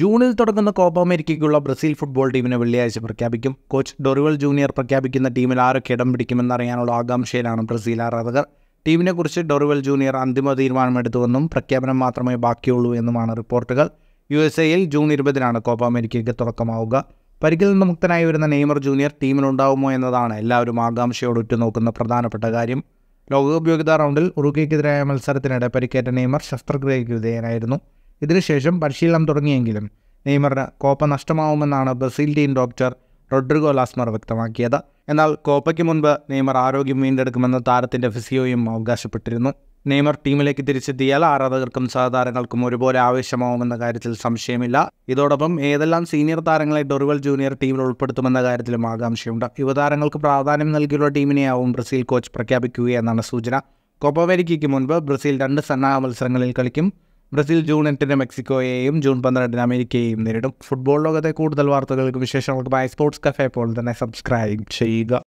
ജൂണിൽ തുടങ്ങുന്ന Copa അമേരിക്കയ്ക്കുള്ള Brazil football ടീമിനെ വെള്ളിയാഴ്ച പ്രഖ്യാപിക്കും കോച്ച് ഡൊറിവൽ ജൂനിയർ പ്രഖ്യാപിക്കുന്ന ടീമിൽ ആരൊക്കെ ഇടം പിടിക്കുമെന്നറിയാനുള്ള ആകാംക്ഷയിലാണ് ബ്രസീൽ ആരാധകർ ടീമിനെക്കുറിച്ച് ഡൊറിവൽ ജൂനിയർ അന്തിമ തീരുമാനമെടുത്തുവെന്നും പ്രഖ്യാപനം മാത്രമേ ബാക്കിയുള്ളൂ എന്നുമാണ് റിപ്പോർട്ടുകൾ യു എസ് എയിൽ ജൂൺ ഇരുപതിനാണ് കോപ്പ അമേരിക്കയ്ക്ക് തുടക്കമാവുക പരിക്കിൽ നിന്ന് മുക്തനായി വരുന്ന നെയ്മർ ജൂനിയർ ടീമിലുണ്ടാവുമോ എന്നതാണ് എല്ലാവരും ആകാംക്ഷയോട് ഉറ്റുനോക്കുന്ന പ്രധാനപ്പെട്ട കാര്യം ലോകകപ്പ് യോഗ്യതാ റൗണ്ടിൽ ഉറുഗയ്ക്കെതിരായ മത്സരത്തിനിടെ പരിക്കേറ്റ നെയ്മർ ശസ്ത്രക്രിയയ്ക്ക് വിധേയനായിരുന്നു ഇതിനുശേഷം പരിശീലനം തുടങ്ങിയെങ്കിലും നെയ്മറിന് കോപ്പ നഷ്ടമാവുമെന്നാണ് Brazil team doctor Rodrigo Lasmar വ്യക്തമാക്കിയത് എന്നാൽ കോപ്പയ്ക്ക് മുൻപ് നെയ്മർ ആരോഗ്യം വീണ്ടെടുക്കുമെന്ന് താരത്തിൻ്റെ ഫിസിയോയും അവകാശപ്പെട്ടിരുന്നു നെയ്മർ ടീമിലേക്ക് തിരിച്ചെത്തിയാൽ ആരാധകർക്കും സഹതാരങ്ങൾക്കും ഒരുപോലെ ആവശ്യമാവുമെന്ന കാര്യത്തിൽ സംശയമില്ല ഇതോടൊപ്പം ഏതെല്ലാം സീനിയർ താരങ്ങളെ ഡൊറിവൽ ജൂനിയർ ടീമിൽ ഉൾപ്പെടുത്തുമെന്ന കാര്യത്തിലും ആകാംക്ഷയുണ്ട് യുവതാരങ്ങൾക്ക് പ്രാധാന്യം നൽകിയുള്ള ടീമിനെയാവും ബ്രസീൽ കോച്ച് പ്രഖ്യാപിക്കുകയെന്നാണ് സൂചന കൊപ്പവേരിക്കയ്ക്ക് മുൻപ് ബ്രസീൽ രണ്ട് സന്നാഹ മത്സരങ്ങളിൽ കളിക്കും ബ്രസീൽ ജൂൺ എട്ടിന് മെക്സിക്കോയെയും ജൂൺ പന്ത്രണ്ടിന് അമേരിക്കയെയും നേരിടും ഫുട്ബോൾ ലോകത്തെ കൂടുതൽ വാർത്തകൾക്ക് വിശേഷങ്ങൾക്ക് ബൈ സ്പോർട്സ് കഫേ പോലെ തന്നെ സബ്സ്ക്രൈബ് ചെയ്യുക